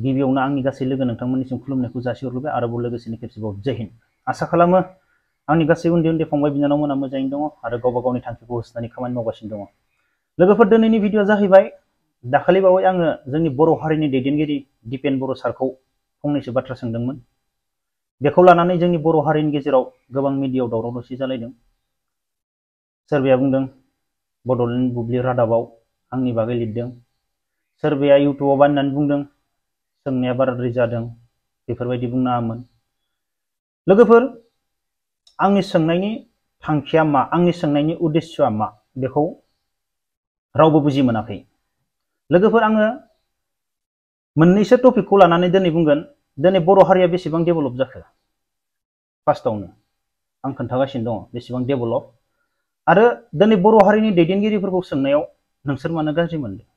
गिबियावनो आंनि गासै लोगो नोंथांमोननिसिम खुलुमनायखौ जासिहरग्रोबाय आरोबाव लोगोसेनो खेबसेबाव जय हिन्द आसा खालामो आंनि गासै उन्दै उन्दै फंबाय बिनानावमोना मोजाङैनो दङ आरो गावबा गावनि थांखिखौ होसोनानै खामानि मावगासिनो दङ लोगोफोर दिनैनि भिडिअ'आ जाहैबाय दाखालि बावै आङो जोंनि बर' हारिनि दैदेनगिरि दिपेन बर' सारखौ फंनैसो बाथ्रा सोंदोंमोन बेखौ लानानै जोंनि बर' हारिनि गेजेराव गोबां मिडियाव दावराव दावसि जालायदों सोरबाया बुंदों बड'लेण्ड बुब्लि रादाबाव आंनि बागै लिरदों सोरबाया इउटुबाव बानायनानै बुंदों सोंनाया बाराद्राय जादों बेफोरबायदि बुंनाङामोन लोगोफोर आंनि सोंनायनि थांखिया मा आंनि सोंनायनि उद्देश्यआ मा बेखौ रावबो बुजि मोनाखै लोगोफोर आङो मोननैसो टपिकखौ लानानै दिनै बुंगोन दिनै बर' हारिया बेसेबां डेभेलप जाखो फार्स्टआवनो आं खोन्थागासिनो दङ बेसेबां डेभेलप आरो दिनै बर' हारिनि दैदेनगिरिफोरखौ सोंनायाव नोंसोर मानो गाज्रि मोनदों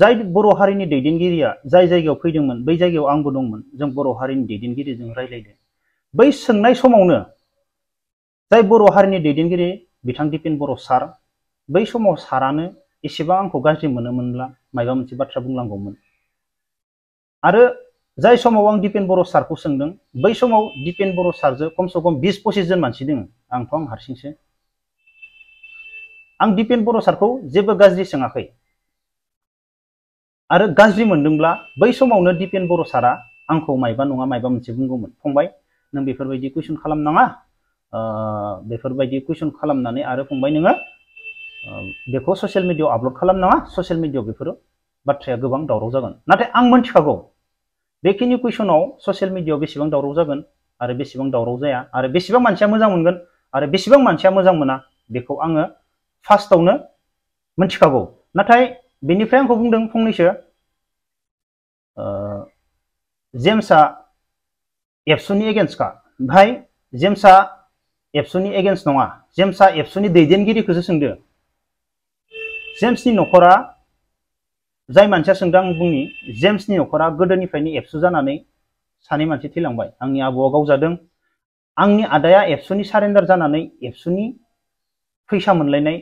जाय बर' हारिनि दैदेनगिरिया जाय जायगायाव फैदोंमोन बै जायगायाव आंबो दंमोन जों बर' हारिनि दैदेनगिरिजों रायज्लायदों बै सोंनाय समावनो जाय बर' हारिनि दैदेनगिरि बिथां दिपिन बर' सार बै समाव सारानो एसेबां आंखौ गाज्रि मोनोमोनब्ला माबा मोनसे बाथ्रा बुंनांगौमोन आरो जाय समाव आं दिपेन बर' सारखौ सोंदों बै समाव दिपेन बर' सारजों खमसे खम बिस पसिस जन मानसि दोङो आंथ' आं हारसिंसो आं दिपेन बर' सारखौ जेबो गाज्रि सोङाखै आरो गाज्रि मोनदोंब्ला बै समावनो दिपेन बर' सारा आंखौ माइबा नङा मायबा मोनसे बुंगौमोन फंबाय नों बेफोरबायदि कुइसन खालामनाङा बेफोरबायदि कुइसन खालामनानै आरो फंबाय नोङो बेखौ ससियेल मिडियाआव आपल'ड खालामनाङा ससियेल मिडियाआव बेफोरो बाथ्राया गोबां दावराव जागोन नाथाय आं मोनथिखागौ बेखिनि कुइसनाव ससियेल मिडियाआव बेसेबां दावराव जागोन आरो बेसेबां दावराव जाया आरो बेसेबां मानसिया मोजां मोनगोन आरो बेसेबां मानसिया मोजां मोना बेखौ आङो फार्स्टआवनो मोनथिखागौ नाथाय बेनिफ्राय आंखौ बुंदों फंनैसो जेम्सआ एबसुनि एगेन्स्टखा ओमफ्राय जेम्सआ एबसुनि एगेन्स्ट नङा जेम्सआ एबसुनि दैदेनगिरिखौसो सोंदो जेम्सनि न'खरा जाय मानसिया सोंदों आं बुंनि जेम्सनि न'खरा गोदोनिफ्रायनो एबसु जानानै सानै मानसि थैलांबाय आंनि आबौआ गावजादों आंनि आदाया एबसुनि सारेन्डार जानानै एबसुनि फैसा मोनलायनाय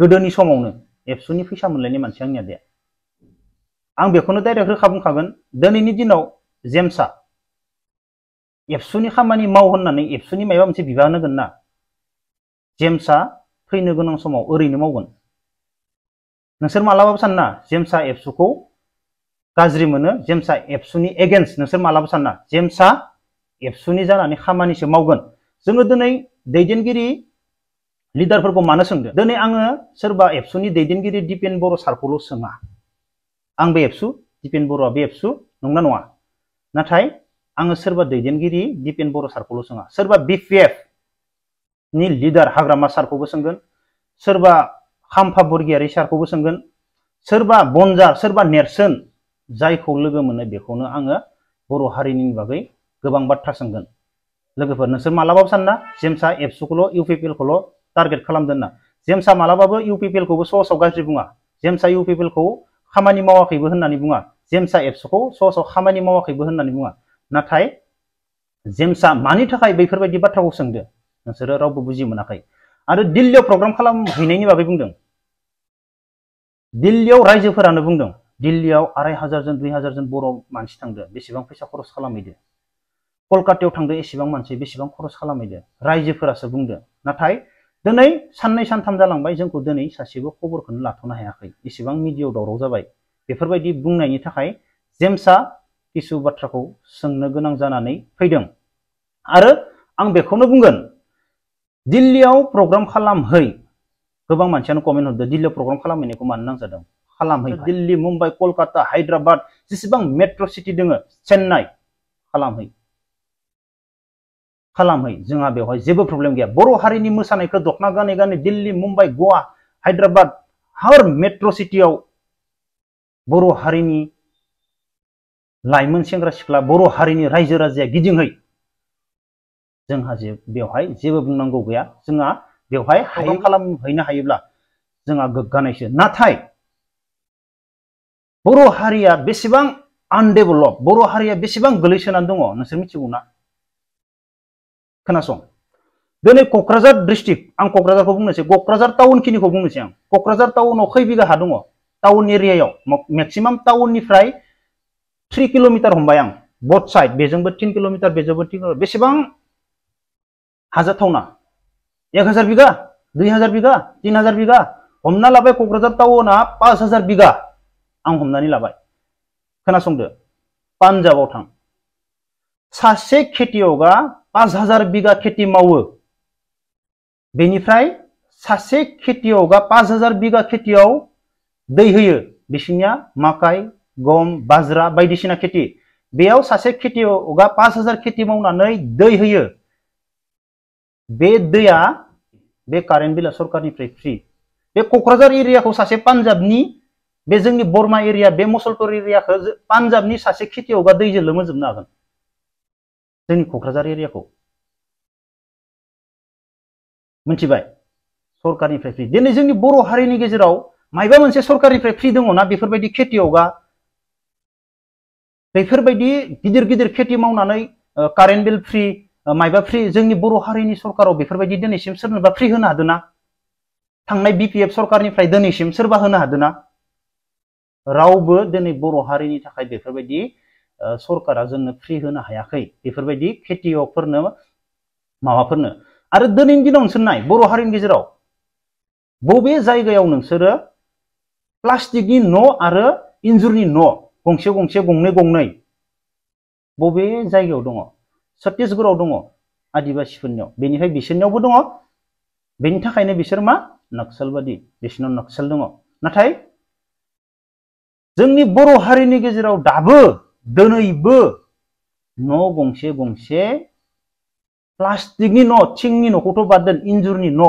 गोदोनि समावनो एबसुनि फैसा मोनलायनि मानसि आंनिया दे आं बेखौनो डाइरेक्ट रोखा बुंखागोन दिनैनि दिनाव जेम्सआ एबसुनि खामानि माव होननानै एबसुनि माबा मोनसे बिबान होगोन ना जेम्सआ फैनो गोनां समाव ओरैनो मावगोन नोंसोर मालाबाबो सानना जेम्सआ एबसुखौ गाज्रि मोनो जेम्सआ एबसुनि एगेन्स्ट नोंसोर मालाबाबो सानना जेम्सआ एबसुनि जानानै खामानिसो मावगोन जोङो दिनै दैदेनगिरि Lidar perku mana sengde. Dene anga serba epsu ni dedin kiri dipen boro sarkulu senga. Ang be epsu, dipen boro be epsu, nung nanua. Natai anga serba dedin kiri dipen boro sarkulu senga. Serba BFF ni leader hagrama sarkubu senggen. Serba hampa burgi sarkubu senggen. Serba bonzar, serba nersen. Zai kulege mene bekono anga boro hari ni bagai gebang batra senggen. Lagi pernah sermalah bapak sana, jam saya F sukulo, UVP kulo, target kalam dana. Jam sa malaba bo UPPL ko bo so so gas dibunga. Jam sa UPPL ko khamani mawa ki nani bunga. Jam sa EPS ko so so khamani mawa ki nani bunga. Na thai jam sa mani thakai di batra ko sengde. Na sura rau bo buji mana kai. Ada dilio program kalam hinai ni babi bungdong. Dilio rise for ana bungdong. Dilio arai hazar zon dui hazar zon boro man shitangde. Besibang pesa koros kalam ide. Kolkata yau thangde esibang man shi besibang koros kalam ide. Rise for ana bungdong. Na दिन साननै सानथाम जालांबाय जोंखौ दिनै Sasebo खबरखौनो लाथ'नो हायाखै इसेबां मिडियाव दावराव जाबाय बेफोरबायदि बुंनायनि थाखाय जेम्सआ किसु बाथ्राखौ सोंनो गोनां जानानै फैदों आरो आं बेखौनो बुंगोन दिल्लीयाव प्रग्राम खालामहै गोबां मानसियानो कमेन्ट हरदों दिल्लीयाव प्रग्राम खालामहैनायखौ मानो नांजादों खालामहै दिल्ली मुम्बाइ कलकाता हायद्राबाद जेसेबां मेट्र' सिटि दोङो चेन्नाइ खालामहै खालामहै जहाँ बहुत जेबो प्रब्लेम गैया बर' हारिनि मोसानायखौ दख'ना गानै गानै दिल्ली मुम्बई गवा हायद्राबाद हर मेट्र' सिटियाव बर' हारिनि लाइमोन सेंग्रा सिख्ला बर' हारिनि रायजो राजाया गिदिंहै जोंहा जे बेवहाय जेबो बुंनांगौ गैया जोंहा बेवहाय हायो खालामहैनो हायोब्ला जोंहा गोग्गानायसो नाथाय बर' हारिया बेसेबां आनडेभेलप बर' हारिया बेसेबां गोलैसोनानै दङ नोंसोर ना खोनासं दिनै क'क्राझार डिस्ट्रिक्ट आं क'क्राझारखौ बुंनोसै क'क्राझार टाउनखिनिखौ बुंनोसै आं क'क्राझार टाउनाव खै बिघा हा दङ टाउन एरियायाव मेक्सिमाम टाउननिफ्राय थ्री किल'मिटार हमबाय आं बथ साइड बेजोंबो तिन किल'मिटार बेजोंबो तिन किल'मिटार बेसेबां हाजार टाउना एक हाजार बिघा दुइ हाजार बिघा तिन हाजार बिघा हमना लाबाय क'क्राझार टाउना पाँच हाजार बिघा आं हमनानै लाबाय खोनासंदो पान्जाबाव थां सासे खेतियगा पांच हजार बीघा खेती मावो बेनिफ्राय सासे खेथियगा पाँच हाजार बिगा खेथियाव दै होयो बिसिनिया माकाइ गम बाज्रा बायदिसिना खेती बेयाव सासे खेती पाँच हाजार खेथि मावनानै दै होयो बे दैया बे कारेन्ट बिला सरकारनिफ्राय फ्रि बे क'क्राझार एरियाखौ सासे पान्जाबनि बे जोंनि बर्मा एरिया बे मुसलपुर एरियाखौ पान्जाबनि सासे खेथियगा दैजों लोमोजोबनो हागोन जोंनि क'क्राझार एरियाखौ मिथिबाय सरकारनिफ्राय फ्रि दिनै जोंनि बर' हारिनि गेजेराव मायबा मोनसे सरकारनिफ्राय फ्रि दङना बेफोरबायदि खेथियगा बेफोरबायदि गिदिर गिदिर खेथि मावनानै कारेन्ट बिल फ्रि मायबा फ्रि जोंनि बर' हारिनि सरकाराव बेफोरबायदि दिनैसिम सोरनोबा फ्रि होनो हादोना थांनाय बिपिएफ सरकारनिफ्राय दिनैसिम सोरबा होनो हादोना रावबो दिनै बर' हारिनि थाखाय बेफोरबायदि सरकारा जोंनो फ्रि होनो हायाखै बेफोरबायदि खेथियकफोरनो माबाफोरनो आरो दिनैनि दिनाव नोंसोर नाय बर' हारिनि गेजेराव बबे जायगायाव नोंसोरो प्लास्टिकनि न' आरो इन्जुरनि गंसे गंसे गंनै गंनै बबे जायगायाव दङ छत्तिसगड़आव दङ आदिबासिफोरनियाव बिसोर मा नक्सलबादि बिसोरनाव नक्सल दङ नाथाय जोंनि बर' हारिनि गेजेराव दाबो दिनैबो न' गंसे गंसे प्लास्टिकनि न' थिंनि न'खौथ' बाद दोन इन्जुरनि न'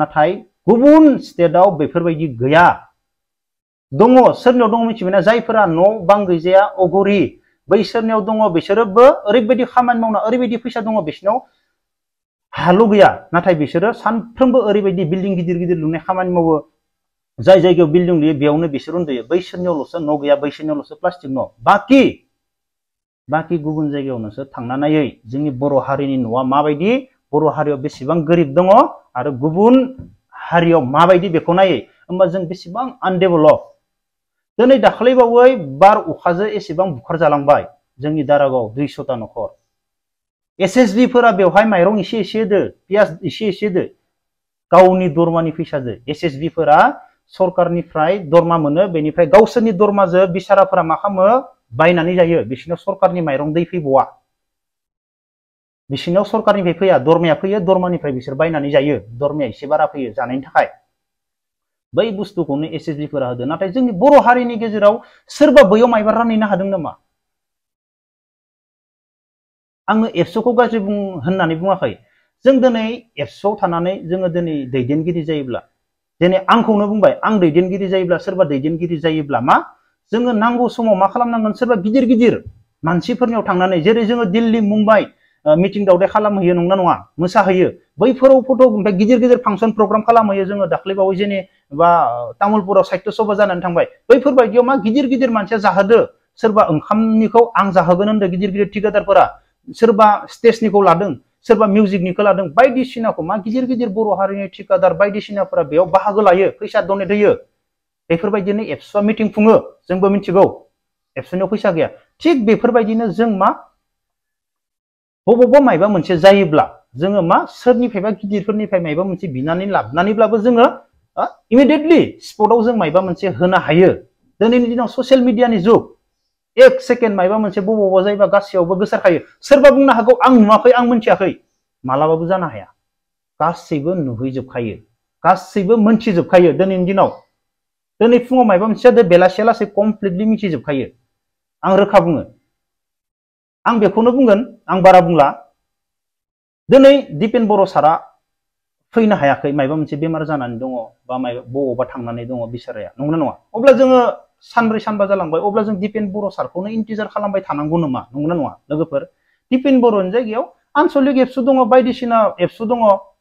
नाथाय गुबुन स्टेटआव बेफोरबायदि गैया दङ सोरनियाव दङ मिथिबायना जायफोरा न' बां गैजाया अगरि बैसोरनियाव दङ बिसोरोबो ओरैबायदि खामानि मावना ओरैबायदि फैसा दङ बिसोरनाव हाल' गैया नाथाय बिसोरो सानफ्रोमबो ओरैबायदि बिल्डिं गिदिर गिदिर लुनाय खामानि मावो जाय जायगायाव बिल्डिं लुयो बेयावनो बिसोर उन्दुयो बैसोरनियावल'सो न' गैया बैसोरनियावल'सो प्लास्टिक न' बाखि বাকি গুবুন জায়গায়াওনো থাকায় যিনি বড় হারিনি নয় মাবাদি বড় হারিয়াও বেশিবাং গরিব দো আর গুবুন হারিয়াও মাবাদি বেকে নাই যেন বেশিবাং আনডেভেলপ দিনে দাখলাইবাবই বার অখাজে এসেবং বুখার জালাম যিনি দারাগাও দুইশোটা নখর এস এস বি ফা বেহাই মাইরং এসে এসে পিয়াজ এসে এসে গাউনি দরমানি ফসাজে এস এস বি ফা সরকারনিফ্রাই দরমা মনে বেনিফ্রাই গাউসনি দরমাজে বিচারাফরা মা খামো बायनानै जायो बिसिनाव सरकारनि माइरं दै फैबावा बिसिनाव सरकारनिफ्राय फैया दरमाया फैयो दरमानिफ्राय बिसोर बायनानै जायो दरमाया एसे बारा फैयो जानायनि थाखाय बै बुस्तुखौनो एस एस बिफोरा होदो नाथाय जोंनि बर' हारिनि गेजेराव सोरबा बैयाव माइबा रानहैनो हादों नामा आङो एबसुखौ गाज्रि बुं होननानै बुङाखै जों दिनै एबसुआव थानानै जोङो दिनै दैदेनगिरि जायोब्ला दिनै आंखौनो बुंबाय आं दैदेनगिरि जायोब्ला सोरबा दैदेनगिरि जायोब्ला मा जोङो नांगौ समाव मा खालामनांगोन सोरबा गिदिर गिदिर मानसिफोरनियाव थांनानै जेरै जोङो दिल्ली मुम्बाइ मिटिं दावदै खालामहैयो नंना नङा मोसाहैयो बैफोराव फट' ओमफ्राय गिदिर गिदिर फांसन प्रग्राम खालामहैयो जोङो दाख्लैबावै जेने बा तामुलपुराव साहित्य सभा जानानै थांबाय बैफोरबायदियाव मा गिदिर गिदिर मानसिया जाहोदो सोरबा ओंखामनिखौ आं जाहोगोन होनदो गिदिर गिदिर थिकादारफोरा सोरबा स्टेजनिखौ लादों सोरबा मिउजिकनिखौ लादों बायदिसिनाखौ मा गिदिर गिदिर बर' हारिनि थिकादार बायदिसिनाफोरा बेयाव बाहागो लायो फैसा डनेट होयो बेफोरबायदिनो एबसुआ मिटिं खुङो जोंबो मिथिगौ एबसुनियाव फैसा गैया थिग बेफोरबायदिनो जों मा बबावबा मायबा मोनसे जायोब्ला जोङो मा सोरनिफ्रायबा गिदिरफोरनिफ्राय मायबा मोनसे बिनानै लाबोनानैब्लाबो जोङो इमिडिएटलि स्पटआव जों मायबा मोनसे होनो हायो दिनैनि दिनाव ससियेल मिडियानि जुग एक सेकेन्ड मायबा मोनसे बबावबा जायोबा गासैयावबो गोसारखायो सोरबा बुंनो हागौ आं नुवाखै आं मोनथियाखै मालाबाबो जानो हाया गासैबो नुहैजोबखायो गासैबो मोनथिजोबखायो दिनैनि दिनाव दिन फुङाव माबा मोनसे जादों बेलासियालासे कमप्लिटलि मिथिजोबखायो आं रोखा बुङो आं बेखौनो बुंगोन आं बारा बुंला दिनै दिपेन बर' सारा फैनो हायाखै माबा मोनसे बेमार जानानै दङ बा माबा बबावबा थांनानै दङ बिसाराया नंगौना नङा अब्ला जोङो सानब्रै सानबा जालांबाय अब्ला जों दिपेन बर' सारखौनो इन्टिजार खालामबाय थानांगौ नामा नंगौना नङा लोगोफोर दिपेन बर'नि जायगायाव आनसलिक एबसु दङ बायदिसिना एबसु दङ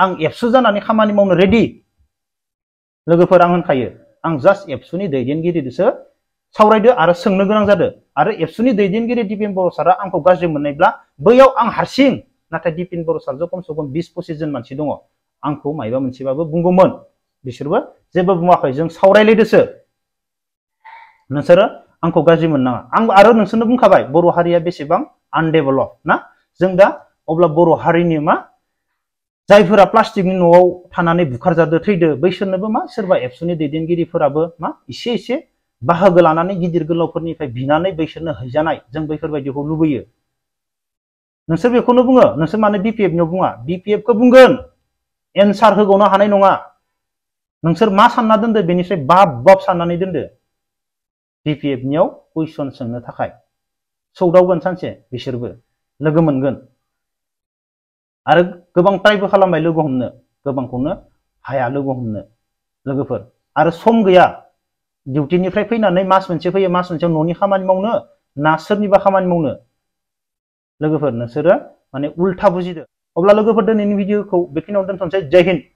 आं एबसु जानानै खामानि मावनो रेडि लोगोफोर आं होनखायो आं जास्ट एबसुनि दैदेनगिरिजोंसो सावरायदो आरो सोंनो गोनां जादो आरो एबसुनि दैदेनगिरि दिपिन बर' सारा आंखौ गाज्रि मोननायब्ला बैयाव आं हारसिं नाथाय दिपिन बर' सारजों खमसे खम बिस पसिस जन मानसि दङ आंखौ मायबा मोनसेबाबो बुंगौमोन बिसोरबो जेबो बुङाखै जों सावरायलायदोसो नोंसोरो आंखौ गाज्रि मोननाङा आं आरो नोंसोरनो बुंखाबाय बर' हारिया बेसेबां आनडेभेलप ना जों दा अब्ला बर' हारिनि मा जायफोरा प्लास्टिकनि न'आव थानानै बुखारजादो थैदो बैसोरनोबो मा सोरबा एबसुनि दैदेनगिरिफोराबो मा इसे इसे बाहागो लानानै गिदिर गोलावफोरनिफ्राय बिनानै बैसोरनो हैजानाय जों बैफोरबायदिखौ लुबैयो नोंसोर बेखौनो बुङो नोंसोर मानो बिपिएफनियाव बुङा बिपिएफखौ बुंगोन एनसार होबावनो हानाय नङा नोंसोर मा सानना दोन्दो बेनिफ्राय बाब बाब साननानै दोन्दो बिपिएफनियाव कुइसन सोंनो थाखाय सौदावगोन सानसे बिसोरबो लोगो मोनगोन आरो गोबां ट्राइबो खालामबाय लोगो हाया लोगो हमनो लोगोफोर आरो सम गैया डिउटिनिफ्राय फैनानै मास मोनसे फैयो मास मोनसेयाव न'नि खामानि मावनो ना सोरनिबा खामानि मावनो लोगोफोर नोंसोरो माने उल्था बुजिदो अब्ला दिन दिनैनि भिडिअखौ बेखिनियावनो दोनथ'नोसै जय हिंद